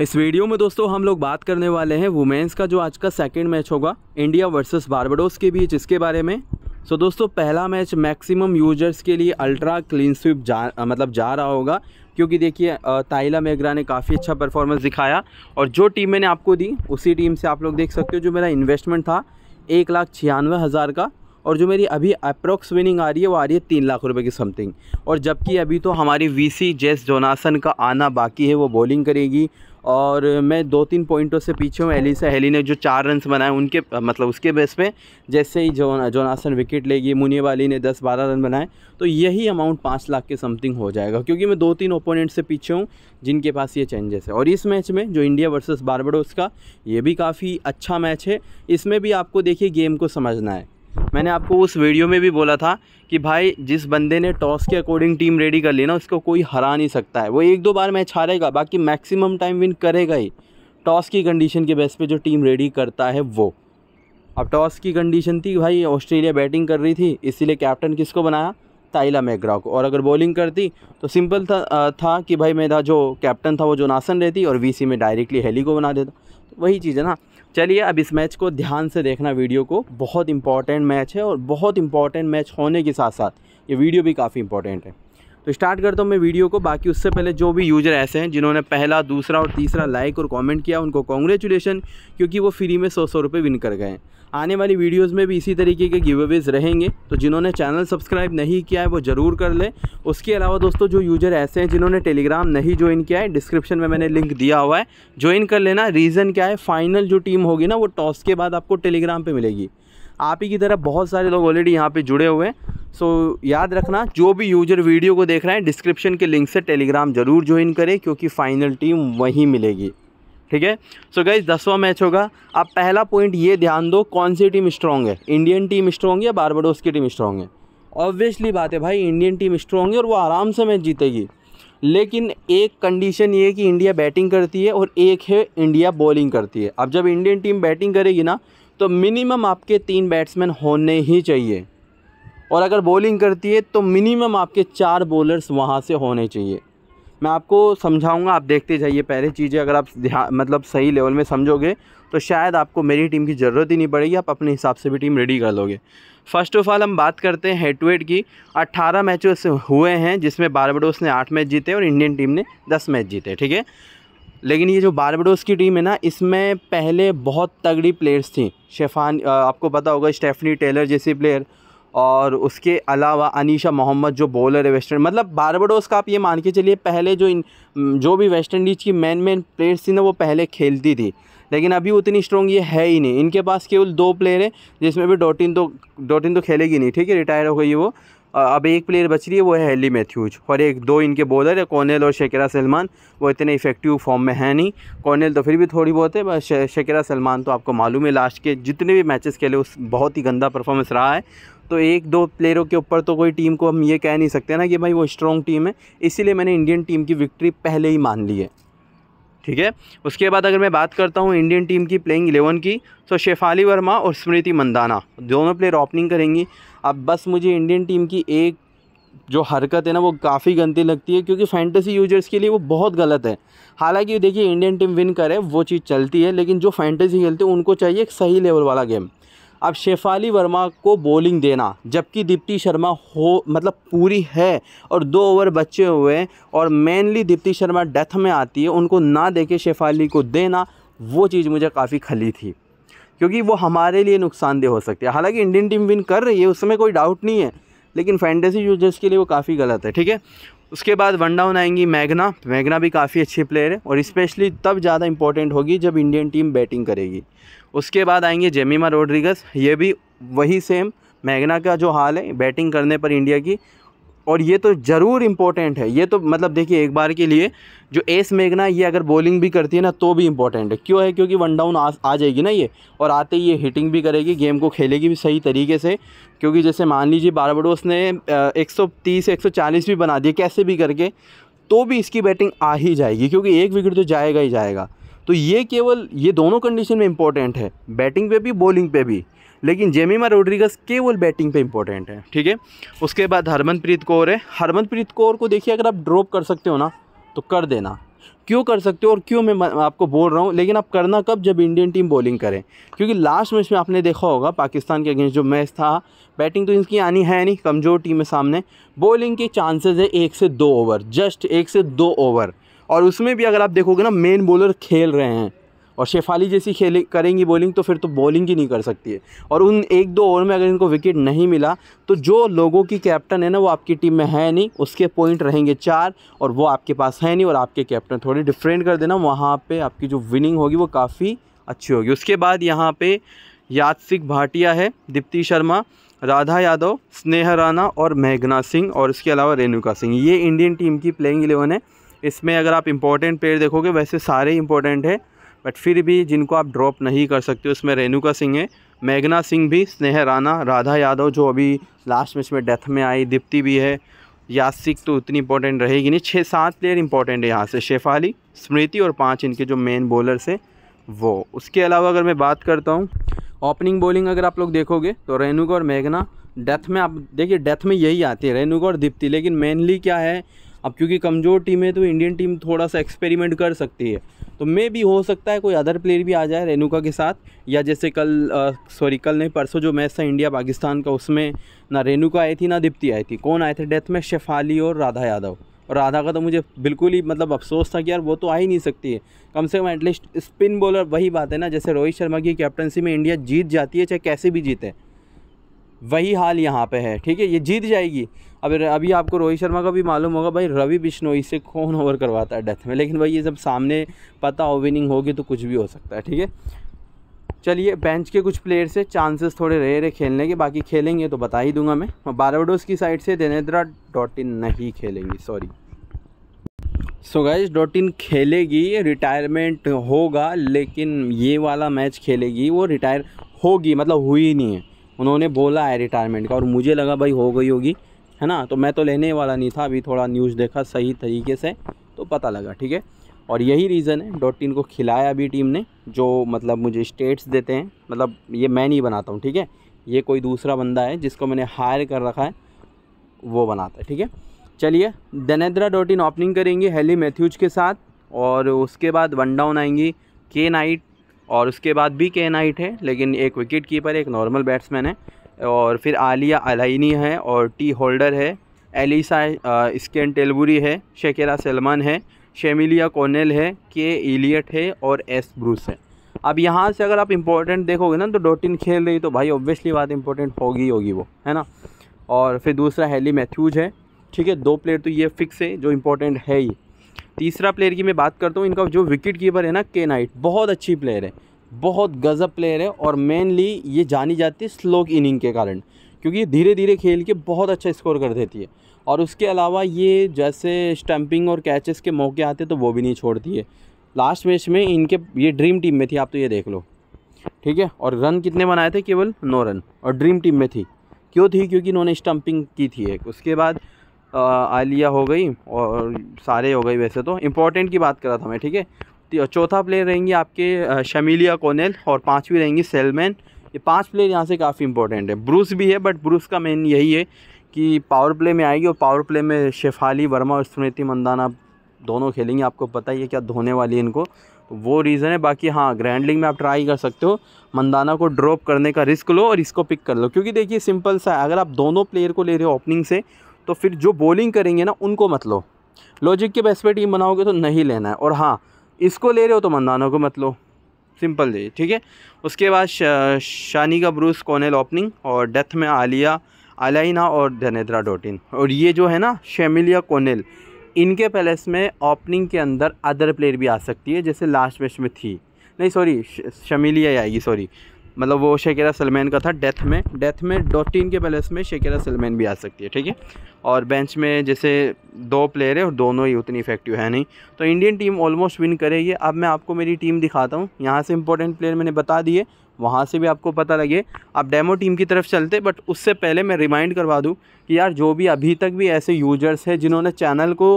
इस वीडियो में दोस्तों हम लोग बात करने वाले हैं वुमेन्स का जो आज का सेकेंड मैच होगा इंडिया वर्सेस बारबडोस के बीच इसके बारे में सो so, दोस्तों पहला मैच मैक्सिमम यूजर्स के लिए अल्ट्रा क्लीन स्वीप जा मतलब जा रहा होगा क्योंकि देखिए ताइला मेगरा ने काफ़ी अच्छा परफॉर्मेंस दिखाया और जो टीम मैंने आपको दी उसी टीम से आप लोग देख सकते हो जो मेरा इन्वेस्टमेंट था एक लाख छियानवे हज़ार का और जो मेरी अभी अप्रोक्स विनिंग आ रही है वो आ रही है तीन लाख रुपए की समथिंग और जबकि अभी तो हमारी वीसी जेस जोनासन का आना बाकी है वो बॉलिंग करेगी और मैं दो तीन पॉइंटों से पीछे हूँ एली से एली ने जो चार रन बनाए उनके मतलब उसके बेस पे जैसे ही जो जोनासन विकेट लेगी मुनिया वाली ने दस बारह रन बनाए तो यही अमाउंट पाँच लाख के समथिंग हो जाएगा क्योंकि मैं दो तीन ओपोनेंट से पीछे हूँ जिनके पास ये चेंजेस है और इस मैच में जो इंडिया वर्सेज बारबड़ोस का ये भी काफ़ी अच्छा मैच है इसमें भी आपको देखिए गेम को समझना है मैंने आपको उस वीडियो में भी बोला था कि भाई जिस बंदे ने टॉस के अकॉर्डिंग टीम रेडी कर ली ना उसको कोई हरा नहीं सकता है वो एक दो बार मैच हारेगा बाकी मैक्सिमम टाइम विन करेगा ही टॉस की कंडीशन के बेस पे जो टीम रेडी करता है वो अब टॉस की कंडीशन थी भाई ऑस्ट्रेलिया बैटिंग कर रही थी इसीलिए कैप्टन किसको बनाया ताइला मैग्रा को और अगर बॉलिंग करती तो सिंपल था था कि भाई मेरा जो कैप्टन था वो जोनासन रहती और वीसी में डायरेक्टली हेली को बना देता तो वही चीज़ है ना चलिए अब इस मैच को ध्यान से देखना वीडियो को बहुत इंपॉर्टेंट मैच है और बहुत इंपॉर्टेंट मैच होने के साथ साथ ये वीडियो भी काफ़ी इंपॉर्टेंट है तो स्टार्ट करता हूँ मैं वीडियो को बाकी उससे पहले जो भी यूजर ऐसे हैं जिन्होंने पहला दूसरा और तीसरा लाइक और कॉमेंट किया उनको कॉन्ग्रेचुलेसन क्योंकि वो फ्री में सौ सौ रुपये विन कर गए आने वाली वीडियोस में भी इसी तरीके के गिव अवेज रहेंगे तो जिन्होंने चैनल सब्सक्राइब नहीं किया है वो ज़रूर कर ले उसके अलावा दोस्तों जो यूजर ऐसे हैं जिन्होंने टेलीग्राम नहीं ज्वाइन किया है डिस्क्रिप्शन में मैंने लिंक दिया हुआ है ज्वाइन कर लेना रीज़न क्या है फाइनल जो टीम होगी ना वो टॉस के बाद आपको टेलीग्राम पर मिलेगी आप ही की तरह बहुत सारे लोग ऑलरेडी यहाँ पे जुड़े हुए हैं सो so, याद रखना जो भी यूजर वीडियो को देख रहे हैं डिस्क्रिप्शन के लिंक से टेलीग्राम ज़रूर ज्वाइन करें क्योंकि फाइनल टीम वहीं मिलेगी ठीक है सो गई दसवां मैच होगा आप पहला पॉइंट ये ध्यान दो कौन सी टीम स्ट्रॉन्ग है इंडियन टीम स्ट्रॉन्ग या बारबडोस की टीम स्ट्रॉन्ग है ऑब्वियसली बात है भाई इंडियन टीम स्ट्रॉन्ग है और वो आराम से मैच जीतेगी लेकिन एक कंडीशन ये है कि इंडिया बैटिंग करती है और एक है इंडिया बॉलिंग करती है अब जब इंडियन टीम बैटिंग करेगी ना तो मिनिमम आपके तीन बैट्समैन होने ही चाहिए और अगर बॉलिंग करती है तो मिनिमम आपके चार बॉलर्स वहाँ से होने चाहिए मैं आपको समझाऊंगा आप देखते जाइए पहले चीज़ें अगर आप ध्यान मतलब सही लेवल में समझोगे तो शायद आपको मेरी टीम की ज़रूरत ही नहीं पड़ेगी आप अपने हिसाब से भी टीम रेडी कर लोगे फर्स्ट ऑफ ऑल हम बात करते हैं हेड टू हेड की 18 से हुए हैं जिसमें बारबडोस ने 8 मैच जीते और इंडियन टीम ने 10 मैच जीते ठीक है लेकिन ये जो बारबडोस की टीम है ना इसमें पहले बहुत तगड़ी प्लेयर्स थी शेफान आपको पता होगा स्टेफनी टेलर जैसी प्लेयर और उसके अलावा अनीशा मोहम्मद जो बॉलर है वेस्टर्न मतलब बारबडोस का आप ये मान के चलिए पहले जो इन जो भी वेस्ट इंडीज़ की मेन मेन प्लेयर्स थी ना वो पहले खेलती थी लेकिन अभी उतनी स्ट्रॉन्ग ये है ही नहीं इनके पास केवल दो प्लेयर हैं जिसमें भी डोटिन तो डोटिन तो खेलेगी नहीं ठीक है रिटायर हो गई है वो अब एक प्लेयर बच रही है वो है हेली मैथ्यूज और एक दो इनके बॉलर है कॉनल और शकीरा सलमान वो इतने इफेक्टिव फॉर्म में है नहीं कॉर्नेल तो फिर भी थोड़ी बहुत है बस शकीरा सलमान तो आपको मालूम है लास्ट के जितने भी मैचेस खेले उस बहुत ही गंदा परफॉर्मेंस रहा है तो एक दो प्लेयरों के ऊपर तो कोई टीम को हम ये कह नहीं सकते ना कि भाई वो स्ट्रॉन्ग टीम है इसीलिए मैंने इंडियन टीम की विक्ट्री पहले ही मान ली है ठीक है उसके बाद अगर मैं बात करता हूँ इंडियन टीम की प्लेइंग इलेवन की तो शेफाली वर्मा और स्मृति मंदाना दोनों प्लेयर ओपनिंग करेंगी अब बस मुझे इंडियन टीम की एक जो हरकत है ना वो काफ़ी गंदी लगती है क्योंकि फैंटेसी यूजर्स के लिए वो बहुत गलत है हालांकि देखिए इंडियन टीम विन करे वो चीज़ चलती है लेकिन जो फैंटेसी खेलते हैं उनको चाहिए एक सही लेवल वाला गेम अब शेफाली वर्मा को बॉलिंग देना जबकि दीप्ति शर्मा हो मतलब पूरी है और दो ओवर बचे हुए हैं और मेनली दीप्ति शर्मा डेथ में आती है उनको ना दे के शेफाली को देना वो चीज़ मुझे काफ़ी खली थी क्योंकि वो हमारे लिए नुकसानदेह हो सकती है हालांकि इंडियन टीम विन कर रही है उसमें कोई डाउट नहीं है लेकिन फैंटेसी यूजर्स के लिए वो काफ़ी गलत है ठीक है उसके बाद वन डाउन आएंगी मैगना मैगना भी काफ़ी अच्छी प्लेयर है और स्पेशली तब ज़्यादा इंपॉर्टेंट होगी जब इंडियन टीम बैटिंग करेगी उसके बाद आएंगे जेमिमा रोड्रिगस ये भी वही सेम मैगना का जो हाल है बैटिंग करने पर इंडिया की और ये तो ज़रूर इम्पोर्टेंट है ये तो मतलब देखिए एक बार के लिए जो एस मेघना ये अगर बॉलिंग भी करती है ना तो भी इम्पोर्टेंट है क्यों है क्योंकि वन डाउन आ, आ जाएगी ना ये और आते ही ये हिटिंग भी करेगी गेम को खेलेगी भी सही तरीके से क्योंकि जैसे मान लीजिए बारबाडोस ने एक सौ तीस एक सौ चालीस भी बना दिए कैसे भी करके तो भी इसकी बैटिंग आ ही जाएगी क्योंकि एक विकेट तो जाएगा ही जाएगा तो ये केवल ये दोनों कंडीशन में इम्पॉर्टेंट है बैटिंग पे भी बॉलिंग पे भी लेकिन जेमिमा रोड्रिगस केवल बैटिंग पे इंपॉर्टेंट है ठीक है उसके बाद हरमनप्रीत कौर है हरमनप्रीत कौर को देखिए अगर आप ड्रॉप कर सकते हो ना तो कर देना क्यों कर सकते हो और क्यों मैं आपको बोल रहा हूँ लेकिन आप करना कब जब इंडियन टीम बॉलिंग करें क्योंकि लास्ट मैच में आपने देखा होगा पाकिस्तान के अगेंस्ट जो मैच था बैटिंग तो इनकी आनी है नहीं कमज़ोर टीम है सामने बॉलिंग के चांसेस है एक से दो ओवर जस्ट एक से दो ओवर और उसमें भी अगर आप देखोगे ना मेन बॉलर खेल रहे हैं और शेफाली जैसी खेले करेंगी बॉलिंग तो फिर तो बॉलिंग ही नहीं कर सकती है और उन एक दो ओवर में अगर इनको विकेट नहीं मिला तो जो लोगों की कैप्टन है ना वो आपकी टीम में है नहीं उसके पॉइंट रहेंगे चार और वो आपके पास है नहीं और आपके कैप्टन थोड़ी डिफरेंट कर देना वहाँ पर आपकी जो विनिंग होगी वो काफ़ी अच्छी होगी उसके बाद यहाँ पर यादसिक भाटिया है दीप्ति शर्मा राधा यादव स्नेहा राणा और मेघना सिंह और इसके अलावा रेणुका सिंह ये इंडियन टीम की प्लेइंग इलेवन है इसमें अगर आप इम्पोर्टेंट प्लेयर देखोगे वैसे सारे इम्पोर्टेंट हैं बट फिर भी जिनको आप ड्रॉप नहीं कर सकते उसमें रेणुका सिंह है मेघना सिंह भी स्नेह राना राधा यादव जो अभी लास्ट मैच में डेथ में आई दीप्ति भी है यासिक तो उतनी इंपॉर्टेंट रहेगी नहीं छः सात प्लेयर इंपॉर्टेंट है यहाँ से शेफाली स्मृति और पाँच इनके जो मेन बॉलर्स हैं वो उसके अलावा अगर मैं बात करता हूँ ओपनिंग बॉलिंग अगर आप लोग देखोगे तो रेणुका और मेघना डेथ में आप देखिए डेथ में यही आती है रेणुका और दीप्ति लेकिन मेनली क्या है अब क्योंकि कमज़ोर टीम है तो इंडियन टीम थोड़ा सा एक्सपेरिमेंट कर सकती है तो मे भी हो सकता है कोई अदर प्लेयर भी आ जाए रेनुका के साथ या जैसे कल सॉरी कल नहीं परसों जो मैच था इंडिया पाकिस्तान का उसमें ना रेणुका आई थी ना दीप्ति आई थी कौन आए थे डेथ में शेफाली और राधा यादव और राधा का तो मुझे बिल्कुल ही मतलब अफसोस था कि यार वो तो आ ही नहीं सकती है कम से कम एटलीस्ट स्पिन बॉलर वही बात है ना जैसे रोहित शर्मा की कैप्टनसी में इंडिया जीत जाती है चाहे कैसे भी जीते वही हाल यहाँ पे है ठीक है ये जीत जाएगी अब अभी आपको रोहित शर्मा का भी मालूम होगा भाई रवि बिश्नोई से कौन ओवर करवाता है डेथ में लेकिन भाई ये जब सामने पता हो विनिंग होगी तो कुछ भी हो सकता है ठीक है चलिए बेंच के कुछ प्लेयर से चांसेस थोड़े रहे रहे खेलने के बाकी खेलेंगे तो बता ही दूंगा मैं बारावडोस की साइड से देनेद्रा डॉटिन नहीं खेलेंगी सॉरी सो गाइस डॉटिन खेलेगी रिटायरमेंट होगा लेकिन ये वाला मैच खेलेगी वो रिटायर होगी मतलब हुई नहीं है उन्होंने बोला है रिटायरमेंट का और मुझे लगा भाई हो गई होगी है ना तो मैं तो लेने वाला नहीं था अभी थोड़ा न्यूज़ देखा सही तरीके से तो पता लगा ठीक है और यही रीज़न है डॉट को खिलाया अभी टीम ने जो मतलब मुझे स्टेट्स देते हैं मतलब ये मैं नहीं बनाता हूँ ठीक है ये कोई दूसरा बंदा है जिसको मैंने हायर कर रखा है वो बनाता है ठीक है चलिए दनेद्रा डॉट इन ओपनिंग करेंगे हेली मैथ्यूज के साथ और उसके बाद वन डाउन आएंगी के नाइट और उसके बाद भी के नाइट है लेकिन एक विकेट कीपर एक नॉर्मल बैट्समैन है और फिर आलिया अलाइनी है और टी होल्डर है एलिसा स्कैन टेलबुरी है शेकेरा सलमान है शेमिलिया कोनेल है के एलियट है और एस ब्रूस है अब यहाँ से अगर आप इम्पोर्टेंट देखोगे ना तो डोटिन खेल रही तो भाई ऑब्वियसली बात इम्पोर्टेंट होगी होगी वो है ना और फिर दूसरा हैली मैथ्यूज है ठीक है दो प्लेयर तो ये फिक्स है जो इम्पोर्टेंट है ही तीसरा प्लेयर की मैं बात करता हूँ इनका जो विकेट कीपर है ना के नाइट बहुत अच्छी प्लेयर है बहुत गज़ब प्लेयर है और मेनली ये जानी जाती है स्लो इनिंग के कारण क्योंकि ये धीरे धीरे खेल के बहुत अच्छा स्कोर कर देती है और उसके अलावा ये जैसे स्टम्पिंग और कैचेस के मौके आते तो वो भी नहीं छोड़ती है लास्ट मैच में इनके ये ड्रीम टीम में थी आप तो ये देख लो ठीक है और रन कितने बनाए थे केवल नौ रन और ड्रीम टीम में थी क्यों थी क्योंकि इन्होंने स्टम्पिंग की थी एक उसके बाद आलिया हो गई और सारे हो गई वैसे तो इम्पोर्टेंट की बात कर रहा था मैं ठीक है तो चौथा प्लेयर रहेंगी आपके शमीलिया कोनेल और पाँचवीं रहेंगी सेलमैन ये पांच प्लेयर यहाँ से काफ़ी इंपॉर्टेंट है ब्रूस भी है बट ब्रूस का मेन यही है कि पावर प्ले में आएगी और पावर प्ले में शेफाली वर्मा और स्मृति मंदाना दोनों खेलेंगे आपको पता ही है क्या धोने वाली है इनको तो वो रीज़न है बाकी हाँ ग्रैंड में आप ट्राई कर सकते हो मंदाना को ड्रॉप करने का रिस्क लो और इसको पिक कर लो क्योंकि देखिए सिंपल सा है अगर आप दोनों प्लेयर को ले रहे हो ओपनिंग से तो फिर जो बॉलिंग करेंगे ना उनको मत लो लॉजिक के बेस पे टीम बनाओगे तो नहीं लेना है और हाँ इसको ले रहे हो तो मंदाना को मत लो सिंपल जी ठीक है उसके बाद शानी का ब्रूस कोनेल ओपनिंग और डेथ में आलिया अलाइना और धनेद्रा डोटिन और ये जो है ना शेमिलिया कोनेल इनके पैलेस में ओपनिंग के अंदर अदर प्लेयर भी आ सकती है जैसे लास्ट मैच में थी नहीं सॉरी शमिलिया आएगी सॉरी मतलब वो शेखरा सलमैन का था डेथ में डेथ में डॉट के पैलेस में शेखरा सलमैन भी आ सकती है ठीक है और बेंच में जैसे दो प्लेयर है और दोनों ही उतनी इफेक्टिव है नहीं तो इंडियन टीम ऑलमोस्ट विन करेगी अब मैं आपको मेरी टीम दिखाता हूँ यहाँ से इंपॉर्टेंट प्लेयर मैंने बता दिए वहाँ से भी आपको पता लगे आप डेमो टीम की तरफ चलते बट उससे पहले मैं रिमाइंड करवा दूँ कि यार जो भी अभी तक भी ऐसे यूजर्स हैं जिन्होंने चैनल को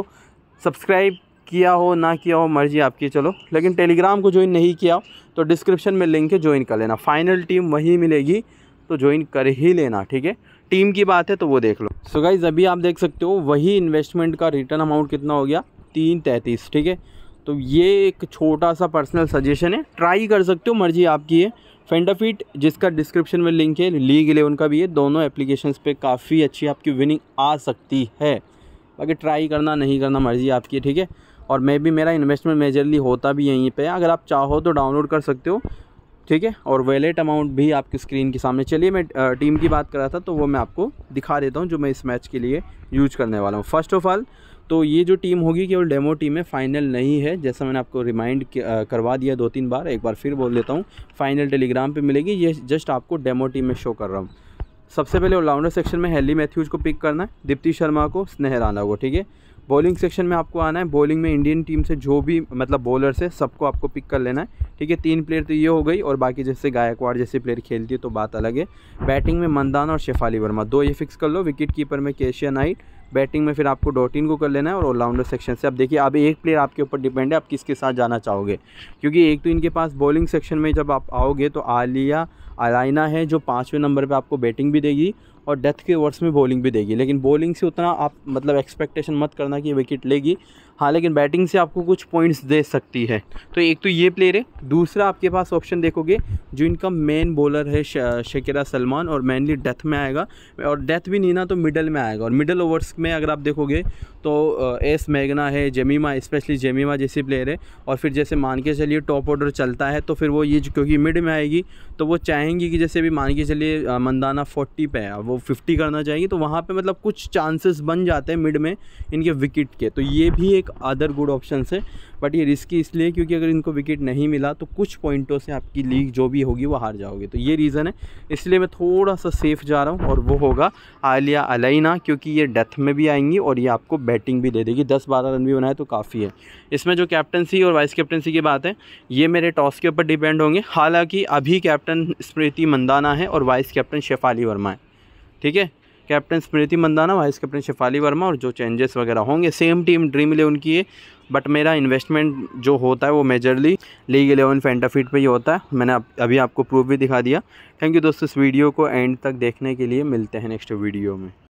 सब्सक्राइब किया हो ना किया हो मर्जी आपकी चलो लेकिन टेलीग्राम को ज्वाइन नहीं किया तो डिस्क्रिप्शन में लिंक है ज्वाइन कर लेना फाइनल टीम वहीं मिलेगी तो ज्वाइन कर ही लेना ठीक है टीम की बात है तो वो देख लो सो so गाइज अभी आप देख सकते हो वही इन्वेस्टमेंट का रिटर्न अमाउंट कितना हो गया तीन तैंतीस ठीक है तो ये एक छोटा सा पर्सनल सजेशन है ट्राई कर सकते हो मर्जी आपकी है फेंडाफिट जिसका डिस्क्रिप्शन में लिंक है लीग इलेवन का भी है दोनों एप्लीकेशन पर काफ़ी अच्छी आपकी विनिंग आ सकती है बाकी ट्राई करना नहीं करना मर्जी आपकी ठीक है और मे भी मेरा इन्वेस्टमेंट मेजरली होता भी यहीं पे अगर आप चाहो तो डाउनलोड कर सकते हो ठीक है और वैलेट अमाउंट भी आपकी स्क्रीन के सामने चलिए मैं टीम की बात कर रहा था तो वो मैं आपको दिखा देता हूँ जो मैं इस मैच के लिए यूज करने वाला हूँ फर्स्ट ऑफ ऑल तो ये जो टीम होगी केवल डेमो टीम है फाइनल नहीं है जैसा मैंने आपको रिमाइंड करवा दिया दो तीन बार एक बार फिर बोल देता हूँ फाइनल टेलीग्राम पर मिलेगी ये जस्ट आपको डेमो टीम में शो कर रहा हूँ सबसे पहले ऑलराउंडर सेक्शन में हेली मैथ्यूज को पिक करना है दीप्ति शर्मा को स्नेह राणा को ठीक है बॉलिंग सेक्शन में आपको आना है बॉलिंग में इंडियन टीम से जो भी मतलब बॉलर से सबको आपको पिक कर लेना है ठीक है तीन प्लेयर तो ये हो गई और बाकी जैसे गायकवाड़ जैसे प्लेयर खेलती है तो बात अलग है बैटिंग में मंदान और शेफाली वर्मा दो ये फिक्स कर लो विकेट कीपर में केशिया नाइट बैटिंग में फिर आपको डोटिन को कर लेना है और ऑलराउंडर सेक्शन से आप देखिए अब एक प्लेयर आपके ऊपर डिपेंड है आप किसके साथ जाना चाहोगे क्योंकि एक तो इनके पास बॉलिंग सेक्शन में जब आप आओगे तो आलिया अलाइना है जो पाँचवें नंबर पर आपको बैटिंग भी देगी और डेथ के ओवर्स में बॉलिंग भी देगी लेकिन बॉलिंग से उतना आप मतलब एक्सपेक्टेशन मत करना कि विकेट लेगी हाँ लेकिन बैटिंग से आपको कुछ पॉइंट्स दे सकती है तो एक तो ये प्लेयर है दूसरा आपके पास ऑप्शन देखोगे जो इनका मेन बॉलर है शकीरा सलमान और मेनली डेथ में आएगा और डेथ भी नहीं ना तो मिडल में आएगा और मिडल ओवर्स में अगर आप देखोगे तो एस मैगना है जेमीमा स्पेशली जेमीमा जैसी प्लेयर है और फिर जैसे मान के चलिए टॉप ऑर्डर चलता है तो फिर वो ये क्योंकि मिड में आएगी तो वो चाहेंगी कि जैसे भी मान के चलिए मंदाना फोर्टी पे है वो फिफ्टी करना चाहेंगी तो वहाँ पर मतलब कुछ चांसेस बन जाते हैं मिड में इनके विकेट के तो ये भी एक अदर गुड ऑप्शन है बट ये रिस्की इसलिए क्योंकि अगर इनको विकेट नहीं मिला तो कुछ पॉइंटों से आपकी लीग जो भी होगी वो हार जाओगे तो ये रीज़न है इसलिए मैं थोड़ा सा सेफ जा रहा हूँ और वो होगा आलिया अलैना क्योंकि ये डेथ में भी आएंगी और ये आपको बैटिंग भी दे देगी दस बारह रन भी बनाए तो काफ़ी है इसमें जो कैप्टनसी और वाइस कैप्टनसी की बात है ये मेरे टॉस के ऊपर डिपेंड होंगे हालाँकि अभी कैप्टन स्मृति मंदाना है और वाइस कैप्टन शेफाली वर्मा है ठीक है captain Smriti Mandhana vice captain Shafali Verma और जो चेंजेस वगैरह होंगे सेम टीम ड्रीम इलेवन की है बट मेरा इन्वेस्टमेंट जो होता है वो मेजरली लीग इलेवन फेंटाफीट पे ही होता है मैंने अभी आपको प्रूफ भी दिखा दिया थैंक यू दोस्तों इस वीडियो को एंड तक देखने के लिए मिलते हैं नेक्स्ट वीडियो में